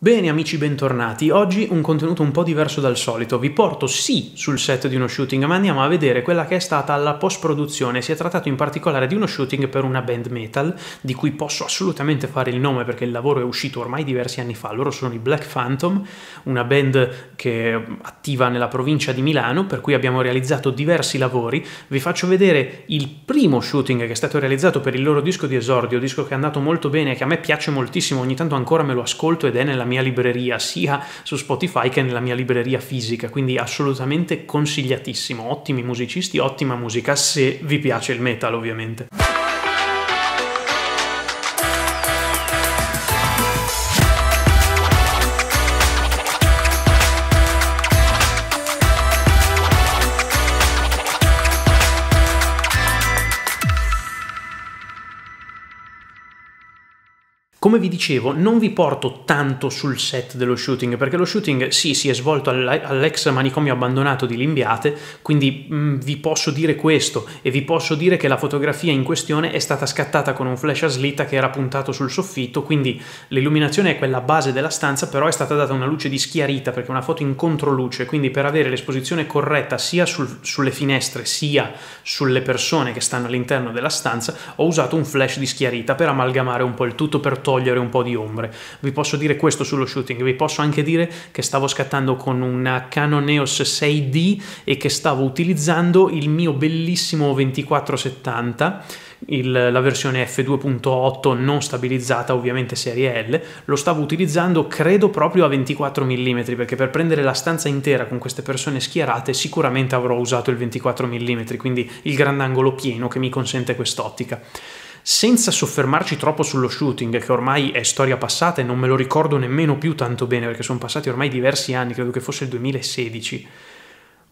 Bene amici bentornati, oggi un contenuto un po' diverso dal solito, vi porto sì sul set di uno shooting ma andiamo a vedere quella che è stata la post produzione, si è trattato in particolare di uno shooting per una band metal di cui posso assolutamente fare il nome perché il lavoro è uscito ormai diversi anni fa, loro sono i Black Phantom, una band che è attiva nella provincia di Milano per cui abbiamo realizzato diversi lavori, vi faccio vedere il primo shooting che è stato realizzato per il loro disco di esordio, disco che è andato molto bene, e che a me piace moltissimo, ogni tanto ancora me lo ascolto ed è nella mia libreria sia su Spotify che nella mia libreria fisica, quindi assolutamente consigliatissimo, ottimi musicisti, ottima musica se vi piace il metal ovviamente. Come vi dicevo, non vi porto tanto sul set dello shooting, perché lo shooting sì, si è svolto all'ex manicomio abbandonato di Limbiate, quindi mh, mm, vi posso dire questo e vi posso dire che la fotografia in questione è stata scattata con un flash a slitta che era puntato sul soffitto, quindi l'illuminazione è quella base della stanza, però è stata data una luce di schiarita perché è una foto in controluce, quindi per avere l'esposizione corretta sia sul, sulle finestre sia sulle persone che stanno all'interno della stanza, ho usato un flash di schiarita per amalgamare un po' il tutto per togliere togliere un po' di ombre. Vi posso dire questo sullo shooting, vi posso anche dire che stavo scattando con una Canon EOS 6D e che stavo utilizzando il mio bellissimo 2470 il, la versione f2.8 non stabilizzata, ovviamente serie L, lo stavo utilizzando credo proprio a 24 mm perché per prendere la stanza intera con queste persone schierate sicuramente avrò usato il 24 mm, quindi il grandangolo pieno che mi consente quest'ottica. Senza soffermarci troppo sullo shooting, che ormai è storia passata e non me lo ricordo nemmeno più tanto bene, perché sono passati ormai diversi anni, credo che fosse il 2016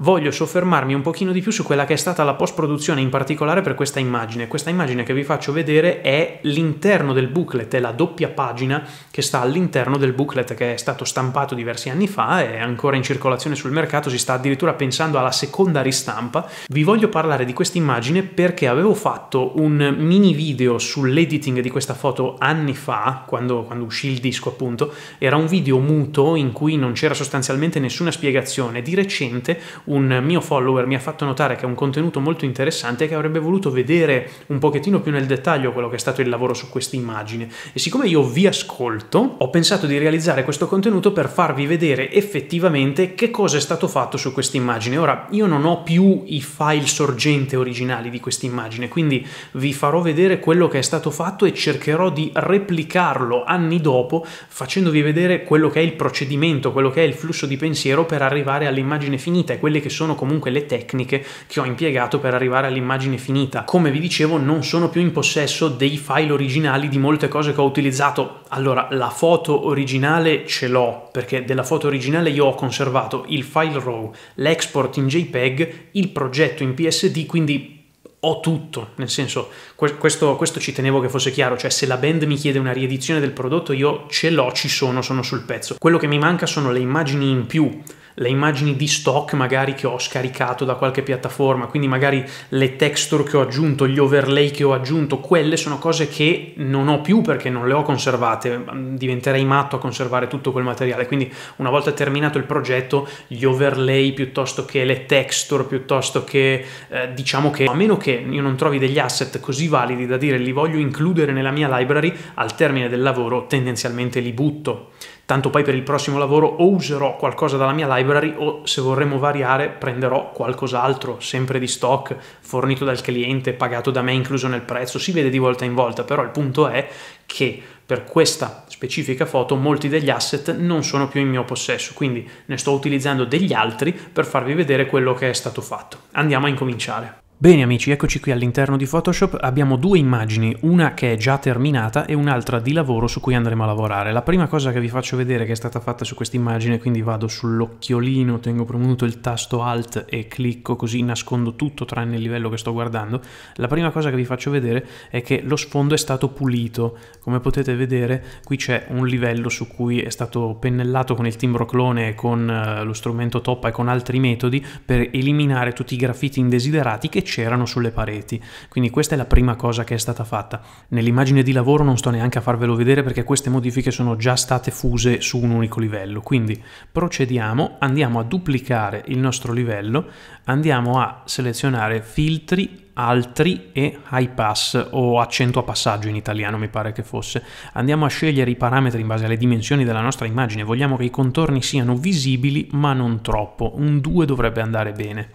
voglio soffermarmi un pochino di più su quella che è stata la post-produzione, in particolare per questa immagine. Questa immagine che vi faccio vedere è l'interno del booklet, è la doppia pagina che sta all'interno del booklet che è stato stampato diversi anni fa è ancora in circolazione sul mercato, si sta addirittura pensando alla seconda ristampa. Vi voglio parlare di questa immagine perché avevo fatto un mini video sull'editing di questa foto anni fa, quando, quando uscì il disco appunto, era un video muto in cui non c'era sostanzialmente nessuna spiegazione, di recente un mio follower mi ha fatto notare che è un contenuto molto interessante e che avrebbe voluto vedere un pochettino più nel dettaglio quello che è stato il lavoro su questa immagine. E siccome io vi ascolto, ho pensato di realizzare questo contenuto per farvi vedere effettivamente che cosa è stato fatto su questa immagine. Ora, io non ho più i file sorgente originali di questa immagine, quindi vi farò vedere quello che è stato fatto e cercherò di replicarlo anni dopo facendovi vedere quello che è il procedimento, quello che è il flusso di pensiero per arrivare all'immagine finita e quelle quelle che sono comunque le tecniche che ho impiegato per arrivare all'immagine finita. Come vi dicevo non sono più in possesso dei file originali di molte cose che ho utilizzato. Allora la foto originale ce l'ho perché della foto originale io ho conservato il file RAW, l'export in JPEG, il progetto in PSD, quindi ho tutto, nel senso, questo, questo, ci tenevo che fosse chiaro, cioè se la band mi chiede una riedizione del prodotto io ce l'ho, ci sono, sono sul pezzo. Quello che mi manca sono le immagini in più, le immagini di stock magari che ho scaricato da qualche piattaforma, quindi magari le texture che ho aggiunto, gli overlay che ho aggiunto, quelle sono cose che non ho più perché non le ho conservate, diventerei matto a conservare tutto quel materiale, quindi una volta terminato il progetto gli overlay piuttosto che le texture, piuttosto che eh, diciamo che a meno che io non trovi degli asset così validi da dire li voglio includere nella mia library, al termine del lavoro tendenzialmente li butto tanto poi per il prossimo lavoro o userò qualcosa dalla mia library o se vorremmo variare prenderò qualcos'altro, sempre di stock, fornito dal cliente, pagato da me incluso nel prezzo, si vede di volta in volta, però il punto è che per questa specifica foto molti degli asset non sono più in mio possesso, quindi ne sto utilizzando degli altri per farvi vedere quello che è stato fatto. Andiamo a incominciare. Bene amici, eccoci qui all'interno di Photoshop, abbiamo due immagini, una che è già terminata e un'altra di lavoro su cui andremo a lavorare. La prima cosa che vi faccio vedere che è stata fatta su questa immagine, quindi vado sull'occhiolino, tengo premuto il tasto Alt e clicco così nascondo tutto tranne il livello che sto guardando, la prima cosa che vi faccio vedere è che lo sfondo è stato pulito. Come potete vedere qui c'è un livello su cui è stato pennellato con il timbro clone e con eh, lo strumento toppa e con altri metodi per eliminare tutti i graffiti indesiderati che c'erano sulle pareti. Quindi questa è la prima cosa che è stata fatta. Nell'immagine di lavoro non sto neanche a farvelo vedere perché queste modifiche sono già state fuse su un unico livello. Quindi procediamo, andiamo a duplicare il nostro livello, andiamo a selezionare filtri altri e high pass o accento a passaggio in italiano mi pare che fosse. Andiamo a scegliere i parametri in base alle dimensioni della nostra immagine, vogliamo che i contorni siano visibili ma non troppo, un 2 dovrebbe andare bene.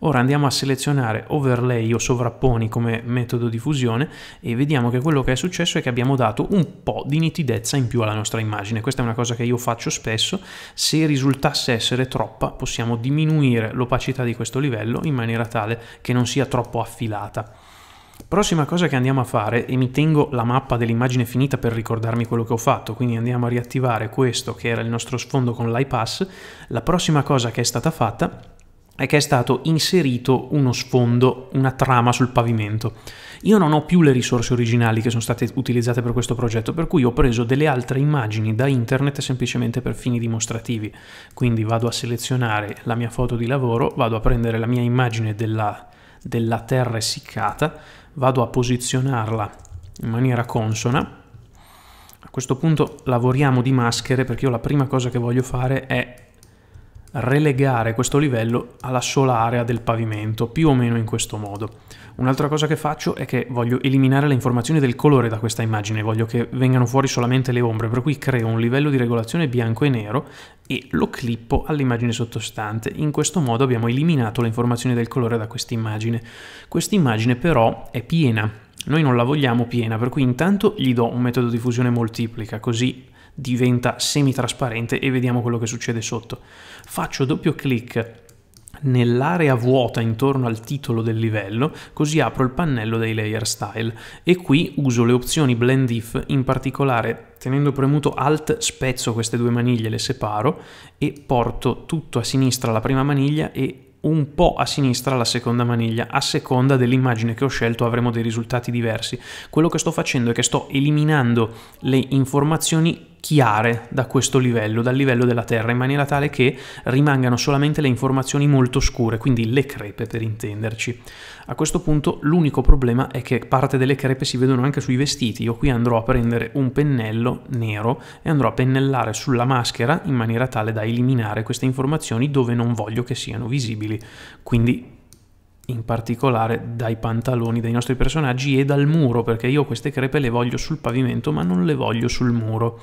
Ora andiamo a selezionare overlay o sovrapponi come metodo di fusione e vediamo che quello che è successo è che abbiamo dato un po' di nitidezza in più alla nostra immagine. Questa è una cosa che io faccio spesso, se risultasse essere troppa possiamo diminuire l'opacità di questo livello in maniera tale che non sia troppo affilata. Prossima cosa che andiamo a fare, e mi tengo la mappa dell'immagine finita per ricordarmi quello che ho fatto, quindi andiamo a riattivare questo che era il nostro sfondo con l'iPass, la prossima cosa che è stata fatta è che è stato inserito uno sfondo, una trama sul pavimento. Io non ho più le risorse originali che sono state utilizzate per questo progetto, per cui ho preso delle altre immagini da internet semplicemente per fini dimostrativi. Quindi vado a selezionare la mia foto di lavoro, vado a prendere la mia immagine della, della terra essiccata, vado a posizionarla in maniera consona. A questo punto lavoriamo di maschere perché io la prima cosa che voglio fare è relegare questo livello alla sola area del pavimento, più o meno in questo modo. Un'altra cosa che faccio è che voglio eliminare le informazioni del colore da questa immagine, voglio che vengano fuori solamente le ombre, per cui creo un livello di regolazione bianco e nero e lo clippo all'immagine sottostante. In questo modo abbiamo eliminato le informazioni del colore da questa immagine. Questa immagine però è piena, noi non la vogliamo piena, per cui intanto gli do un metodo di fusione moltiplica, così diventa semitrasparente e vediamo quello che succede sotto. Faccio doppio clic nell'area vuota intorno al titolo del livello, così apro il pannello dei layer style e qui uso le opzioni blend if, in particolare tenendo premuto alt spezzo queste due maniglie, le separo e porto tutto a sinistra la prima maniglia e un po' a sinistra la seconda maniglia, a seconda dell'immagine che ho scelto avremo dei risultati diversi. Quello che sto facendo è che sto eliminando le informazioni chiare da questo livello, dal livello della Terra, in maniera tale che rimangano solamente le informazioni molto scure, quindi le crepe per intenderci. A questo punto l'unico problema è che parte delle crepe si vedono anche sui vestiti. Io qui andrò a prendere un pennello nero e andrò a pennellare sulla maschera in maniera tale da eliminare queste informazioni dove non voglio che siano visibili. Quindi in particolare dai pantaloni dei nostri personaggi e dal muro, perché io queste crepe le voglio sul pavimento ma non le voglio sul muro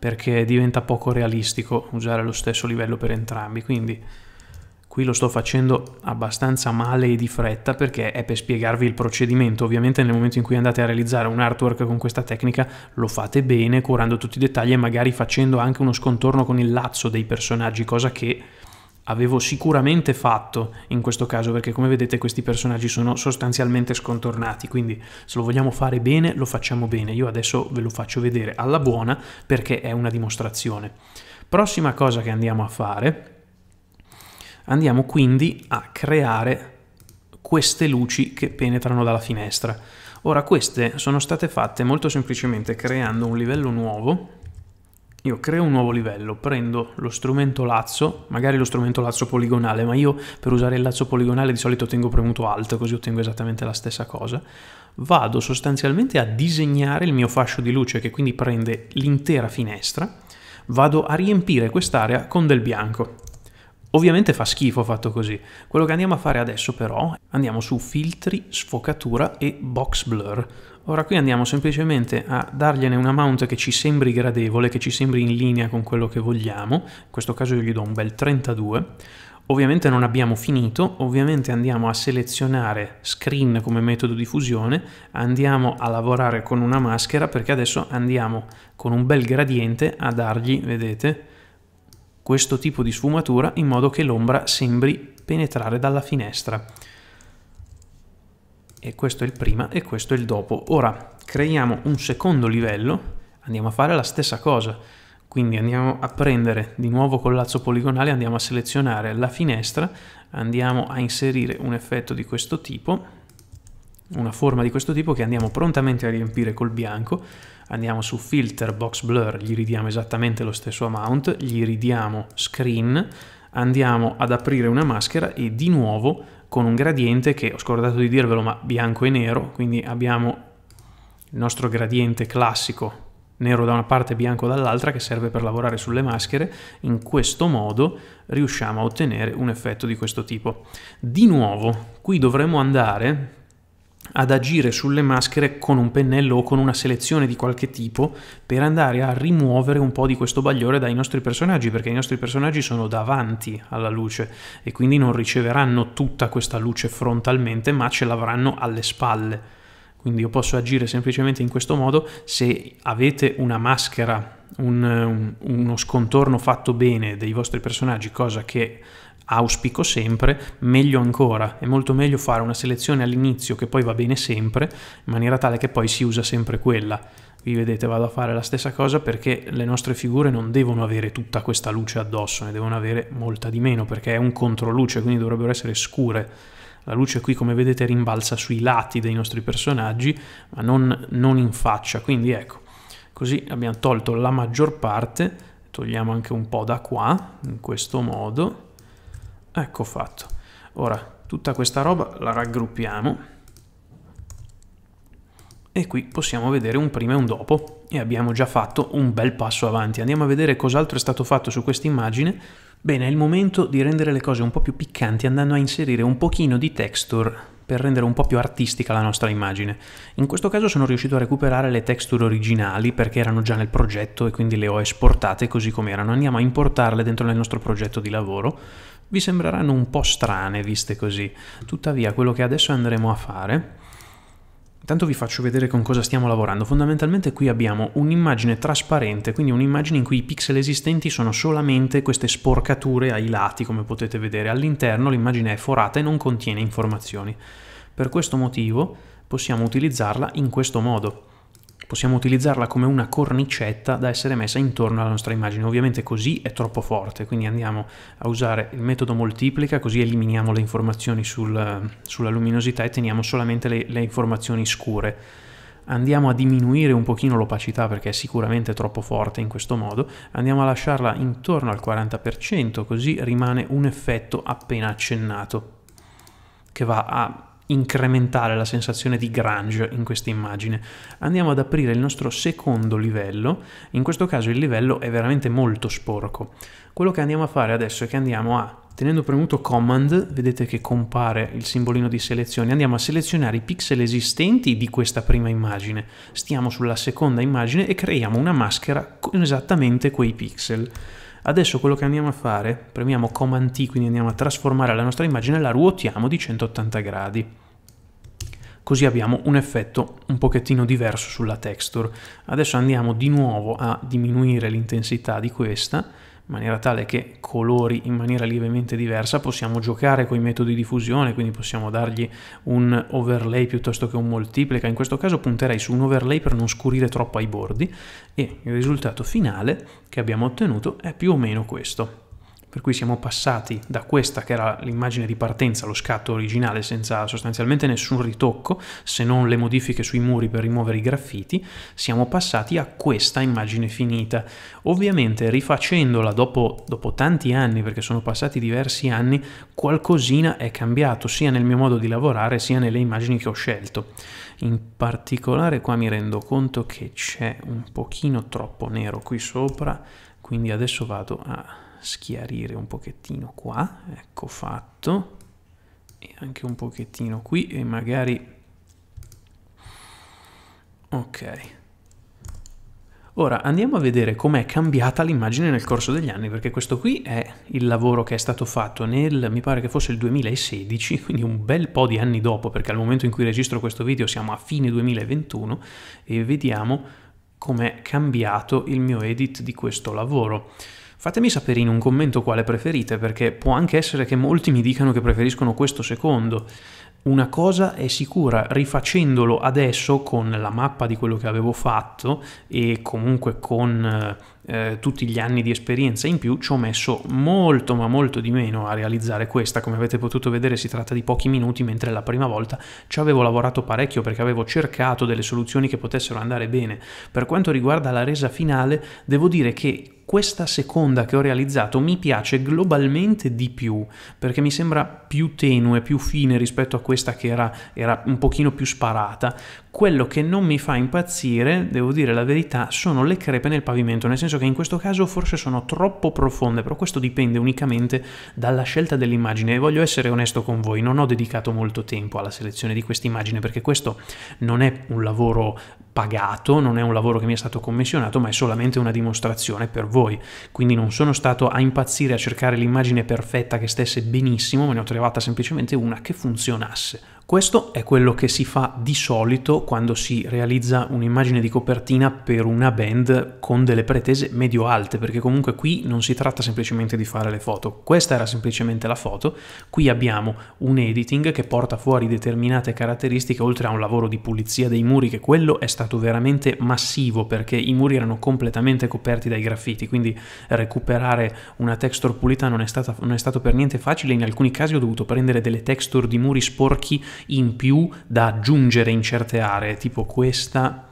perché diventa poco realistico usare lo stesso livello per entrambi, quindi qui lo sto facendo abbastanza male e di fretta perché è per spiegarvi il procedimento, ovviamente nel momento in cui andate a realizzare un artwork con questa tecnica lo fate bene, curando tutti i dettagli e magari facendo anche uno scontorno con il lazzo dei personaggi, cosa che avevo sicuramente fatto in questo caso perché come vedete questi personaggi sono sostanzialmente scontornati quindi se lo vogliamo fare bene lo facciamo bene io adesso ve lo faccio vedere alla buona perché è una dimostrazione prossima cosa che andiamo a fare andiamo quindi a creare queste luci che penetrano dalla finestra ora queste sono state fatte molto semplicemente creando un livello nuovo io creo un nuovo livello, prendo lo strumento lazzo, magari lo strumento lazzo poligonale, ma io per usare il lazzo poligonale di solito tengo premuto Alt, così ottengo esattamente la stessa cosa. Vado sostanzialmente a disegnare il mio fascio di luce, che quindi prende l'intera finestra, vado a riempire quest'area con del bianco. Ovviamente fa schifo fatto così. Quello che andiamo a fare adesso però, andiamo su filtri, sfocatura e box blur. Ora qui andiamo semplicemente a dargliene un amount che ci sembri gradevole, che ci sembri in linea con quello che vogliamo, in questo caso io gli do un bel 32, Ovviamente non abbiamo finito, ovviamente andiamo a selezionare screen come metodo di fusione, andiamo a lavorare con una maschera perché adesso andiamo con un bel gradiente a dargli, vedete, questo tipo di sfumatura in modo che l'ombra sembri penetrare dalla finestra e questo è il prima e questo è il dopo. Ora creiamo un secondo livello, andiamo a fare la stessa cosa, quindi andiamo a prendere di nuovo collazzo poligonale, andiamo a selezionare la finestra, andiamo a inserire un effetto di questo tipo, una forma di questo tipo che andiamo prontamente a riempire col bianco, andiamo su filter box blur, gli ridiamo esattamente lo stesso amount, gli ridiamo screen, andiamo ad aprire una maschera e di nuovo con un gradiente che ho scordato di dirvelo ma bianco e nero, quindi abbiamo il nostro gradiente classico nero da una parte e bianco dall'altra che serve per lavorare sulle maschere, in questo modo riusciamo a ottenere un effetto di questo tipo. Di nuovo, qui dovremmo andare ad agire sulle maschere con un pennello o con una selezione di qualche tipo per andare a rimuovere un po' di questo bagliore dai nostri personaggi, perché i nostri personaggi sono davanti alla luce e quindi non riceveranno tutta questa luce frontalmente, ma ce l'avranno alle spalle. Quindi io posso agire semplicemente in questo modo se avete una maschera, un, un, uno scontorno fatto bene dei vostri personaggi, cosa che auspico sempre, meglio ancora, è molto meglio fare una selezione all'inizio che poi va bene sempre, in maniera tale che poi si usa sempre quella. Qui vedete vado a fare la stessa cosa perché le nostre figure non devono avere tutta questa luce addosso, ne devono avere molta di meno perché è un controluce, quindi dovrebbero essere scure. La luce qui come vedete rimbalza sui lati dei nostri personaggi ma non, non in faccia, quindi ecco, così abbiamo tolto la maggior parte, togliamo anche un po' da qua, in questo modo, Ecco fatto. Ora tutta questa roba la raggruppiamo e qui possiamo vedere un prima e un dopo e abbiamo già fatto un bel passo avanti. Andiamo a vedere cos'altro è stato fatto su questa immagine. Bene, è il momento di rendere le cose un po' più piccanti andando a inserire un pochino di texture per rendere un po' più artistica la nostra immagine. In questo caso sono riuscito a recuperare le texture originali perché erano già nel progetto e quindi le ho esportate così come erano. Andiamo a importarle dentro nel nostro progetto di lavoro vi sembreranno un po' strane viste così. Tuttavia, quello che adesso andremo a fare Intanto vi faccio vedere con cosa stiamo lavorando. Fondamentalmente qui abbiamo un'immagine trasparente, quindi un'immagine in cui i pixel esistenti sono solamente queste sporcature ai lati, come potete vedere. All'interno l'immagine è forata e non contiene informazioni. Per questo motivo possiamo utilizzarla in questo modo possiamo utilizzarla come una cornicetta da essere messa intorno alla nostra immagine. Ovviamente così è troppo forte, quindi andiamo a usare il metodo moltiplica, così eliminiamo le informazioni sul, sulla luminosità e teniamo solamente le, le informazioni scure andiamo a diminuire un pochino l'opacità perché è sicuramente troppo forte in questo modo, andiamo a lasciarla intorno al 40% così rimane un effetto appena accennato che va a incrementare la sensazione di grunge in questa immagine. Andiamo ad aprire il nostro secondo livello, in questo caso il livello è veramente molto sporco. Quello che andiamo a fare adesso è che andiamo a, tenendo premuto Command, vedete che compare il simbolino di selezione, andiamo a selezionare i pixel esistenti di questa prima immagine. Stiamo sulla seconda immagine e creiamo una maschera con esattamente quei pixel. Adesso quello che andiamo a fare, premiamo Command T, quindi andiamo a trasformare la nostra immagine la ruotiamo di 180 gradi così abbiamo un effetto un pochettino diverso sulla texture. Adesso andiamo di nuovo a diminuire l'intensità di questa, in maniera tale che colori in maniera lievemente diversa, possiamo giocare con i metodi di fusione, quindi possiamo dargli un overlay piuttosto che un moltiplica, in questo caso punterei su un overlay per non scurire troppo ai bordi e il risultato finale che abbiamo ottenuto è più o meno questo. Per cui siamo passati da questa che era l'immagine di partenza, lo scatto originale, senza sostanzialmente nessun ritocco, se non le modifiche sui muri per rimuovere i graffiti, siamo passati a questa immagine finita. Ovviamente rifacendola dopo, dopo tanti anni, perché sono passati diversi anni, qualcosina è cambiato, sia nel mio modo di lavorare, sia nelle immagini che ho scelto. In particolare qua mi rendo conto che c'è un pochino troppo nero qui sopra, quindi adesso vado a schiarire un pochettino qua, ecco fatto, e anche un pochettino qui e magari... Ok. Ora andiamo a vedere com'è cambiata l'immagine nel corso degli anni, perché questo qui è il lavoro che è stato fatto nel, mi pare che fosse il 2016, quindi un bel po' di anni dopo, perché al momento in cui registro questo video siamo a fine 2021 e vediamo com'è cambiato il mio edit di questo lavoro. Fatemi sapere in un commento quale preferite, perché può anche essere che molti mi dicano che preferiscono questo secondo. Una cosa è sicura, rifacendolo adesso con la mappa di quello che avevo fatto e comunque con eh, eh, tutti gli anni di esperienza in più ci ho messo molto ma molto di meno a realizzare questa, come avete potuto vedere si tratta di pochi minuti, mentre la prima volta ci avevo lavorato parecchio perché avevo cercato delle soluzioni che potessero andare bene. Per quanto riguarda la resa finale, devo dire che questa seconda che ho realizzato mi piace globalmente di più perché mi sembra più tenue, più fine rispetto a questa che era, era, un pochino più sparata. Quello che non mi fa impazzire, devo dire la verità, sono le crepe nel pavimento, nel senso senso che in questo caso forse sono troppo profonde, però questo dipende unicamente dalla scelta dell'immagine e voglio essere onesto con voi, non ho dedicato molto tempo alla selezione di questa immagine perché questo non è un lavoro pagato, non è un lavoro che mi è stato commissionato, ma è solamente una dimostrazione per voi. Quindi non sono stato a impazzire a cercare l'immagine perfetta che stesse benissimo, ma ne ho trovata semplicemente una che funzionasse questo è quello che si fa di solito quando si realizza un'immagine di copertina per una band con delle pretese medio-alte, perché comunque qui non si tratta semplicemente di fare le foto, questa era semplicemente la foto, qui abbiamo un editing che porta fuori determinate caratteristiche oltre a un lavoro di pulizia dei muri, che quello è stato veramente massivo perché i muri erano completamente coperti dai graffiti, quindi recuperare una texture pulita non è, stata, non è stato per niente facile, in alcuni casi ho dovuto prendere delle texture di muri sporchi in più da aggiungere in certe aree, tipo questa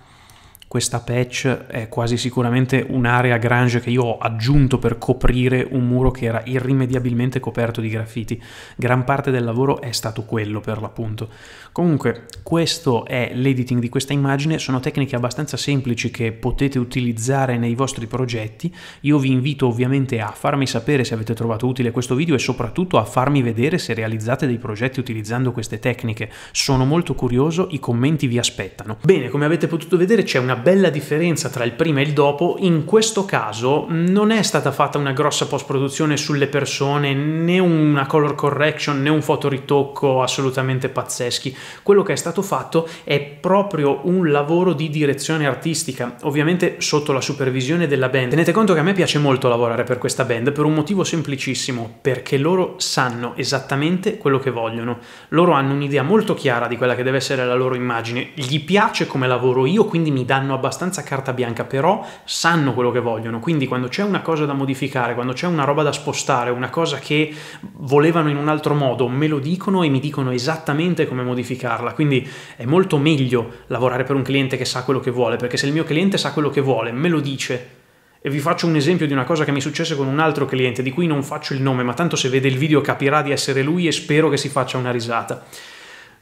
questa patch è quasi sicuramente un'area Grange che io ho aggiunto per coprire un muro che era irrimediabilmente coperto di graffiti. Gran parte del lavoro è stato quello per l'appunto. Comunque, questo è l'editing di questa immagine, sono tecniche abbastanza semplici che potete utilizzare nei vostri progetti. Io vi invito ovviamente a farmi sapere se avete trovato utile questo video e soprattutto a farmi vedere se realizzate dei progetti utilizzando queste tecniche. Sono molto curioso, i commenti vi aspettano. Bene, come avete potuto vedere c'è una bella differenza tra il prima e il dopo, in questo caso non è stata fatta una grossa post-produzione sulle persone, né una color correction, né un fotoritocco assolutamente pazzeschi. Quello che è stato fatto è proprio un lavoro di direzione artistica, ovviamente sotto la supervisione della band. Tenete conto che a me piace molto lavorare per questa band per un motivo semplicissimo, perché loro sanno esattamente quello che vogliono. Loro hanno un'idea molto chiara di quella che deve essere la loro immagine, gli piace come lavoro io, quindi mi danno hanno abbastanza carta bianca, però sanno quello che vogliono, quindi quando c'è una cosa da modificare, quando c'è una roba da spostare, una cosa che volevano in un altro modo, me lo dicono e mi dicono esattamente come modificarla, quindi è molto meglio lavorare per un cliente che sa quello che vuole, perché se il mio cliente sa quello che vuole, me lo dice, e vi faccio un esempio di una cosa che mi successe con un altro cliente, di cui non faccio il nome, ma tanto se vede il video capirà di essere lui e spero che si faccia una risata.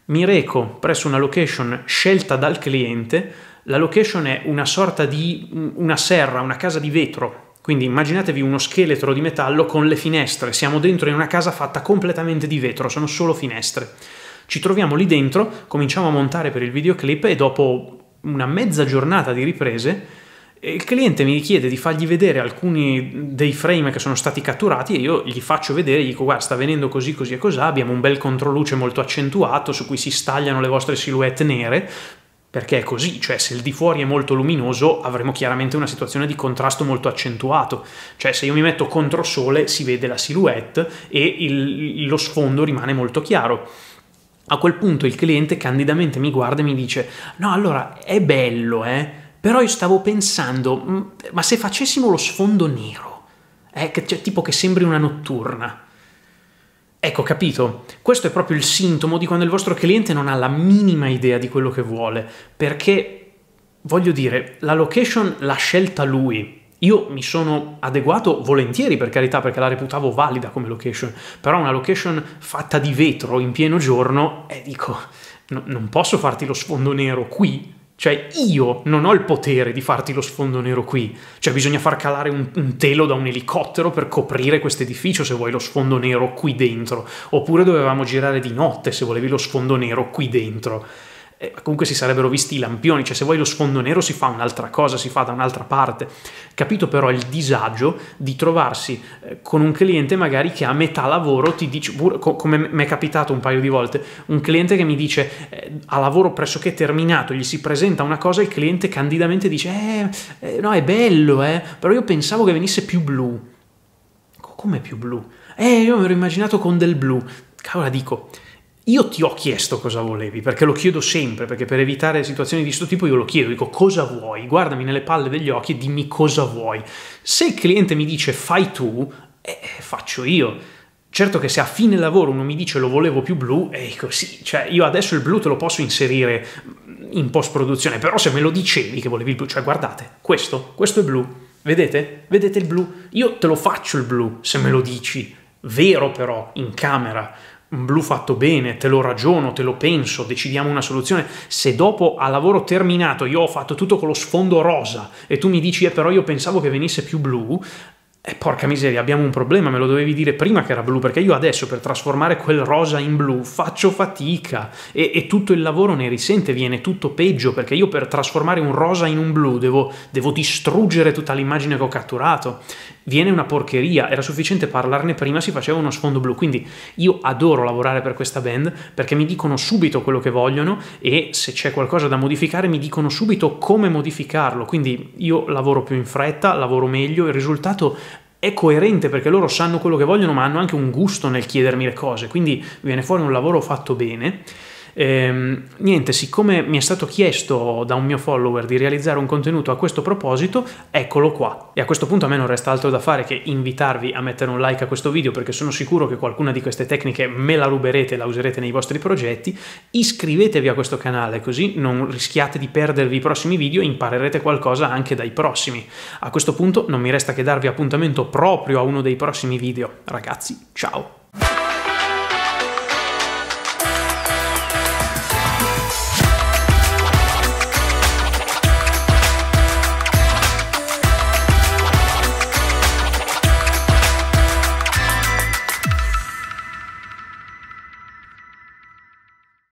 Mi reco presso una location scelta dal cliente la location è una sorta di una serra, una casa di vetro. Quindi immaginatevi uno scheletro di metallo con le finestre. Siamo dentro in una casa fatta completamente di vetro, sono solo finestre. Ci troviamo lì dentro, cominciamo a montare per il videoclip e dopo una mezza giornata di riprese il cliente mi chiede di fargli vedere alcuni dei frame che sono stati catturati e io gli faccio vedere, gli dico guarda sta venendo così, così e così, abbiamo un bel controluce molto accentuato su cui si stagliano le vostre silhouette nere, perché è così, cioè se il di fuori è molto luminoso avremo chiaramente una situazione di contrasto molto accentuato, cioè se io mi metto contro sole si vede la silhouette e il, lo sfondo rimane molto chiaro. A quel punto il cliente candidamente mi guarda e mi dice no allora è bello eh, però io stavo pensando mm, ma se facessimo lo sfondo nero, eh, cioè, tipo che sembri una notturna, Ecco, capito? Questo è proprio il sintomo di quando il vostro cliente non ha la minima idea di quello che vuole, perché, voglio dire, la location l'ha scelta lui. Io mi sono adeguato volentieri, per carità, perché la reputavo valida come location, però una location fatta di vetro in pieno giorno, e eh, dico, no, non posso farti lo sfondo nero qui, cioè io non ho il potere di farti lo sfondo nero qui, cioè bisogna far calare un, un, telo da un elicottero per coprire questo edificio se vuoi lo sfondo nero qui dentro, oppure dovevamo girare di notte se volevi lo sfondo nero qui dentro eh, comunque si sarebbero visti i lampioni, cioè se vuoi lo sfondo nero si fa un'altra cosa, si fa da un'altra parte. Capito però il disagio di trovarsi eh, con un cliente magari che a metà lavoro ti dice, pur, co- come mi è capitato un paio di volte, un cliente che mi dice eh, a lavoro pressoché terminato, gli si presenta una cosa e il cliente candidamente dice eh, eh no è bello, eh, però io pensavo che venisse più blu. Come più blu? Eh, io mi ero immaginato con del blu. Cavolo, dico, io ti ho chiesto cosa volevi, perché lo chiedo sempre, perché per evitare situazioni di questo tipo io lo chiedo, dico cosa vuoi, guardami nelle palle degli occhi e dimmi cosa vuoi. Se il cliente mi dice fai tu, eh, faccio io. Certo che se a fine lavoro uno mi dice lo volevo più blu, e dico sì, cioè io adesso il blu te lo posso inserire in post produzione, però se me lo dicevi che volevi il blu, cioè guardate, questo, questo è blu, vedete? Vedete il blu? Io te lo faccio il blu se me lo dici, vero però, in camera blu fatto bene, te lo ragiono, te lo penso, decidiamo una soluzione. Se dopo a lavoro terminato io ho fatto tutto con lo sfondo rosa e tu mi dici eh però io pensavo che venisse più blu, E eh, porca miseria, abbiamo un problema, me lo dovevi dire prima che era blu, perché io adesso per trasformare quel rosa in blu faccio fatica e, e tutto il lavoro ne risente, viene tutto peggio, perché io per trasformare un rosa in un blu devo, devo distruggere tutta l'immagine che ho catturato viene una porcheria, era sufficiente parlarne prima, si faceva uno sfondo blu, quindi io adoro lavorare per questa band perché mi dicono subito quello che vogliono e se c'è qualcosa da modificare mi dicono subito come modificarlo, quindi io lavoro più in fretta, lavoro meglio, il risultato è coerente perché loro sanno quello che vogliono ma hanno anche un gusto nel chiedermi le cose, quindi viene fuori un lavoro fatto bene Ehm, niente, siccome mi è stato chiesto da un mio follower di realizzare un contenuto a questo proposito, eccolo qua. E a questo punto a me non resta altro da fare che invitarvi a mettere un like a questo video perché sono sicuro che qualcuna di queste tecniche me la ruberete e la userete nei vostri progetti. Iscrivetevi a questo canale così non rischiate di perdervi i prossimi video e imparerete qualcosa anche dai prossimi. A questo punto non mi resta che darvi appuntamento proprio a uno dei prossimi video. Ragazzi, ciao!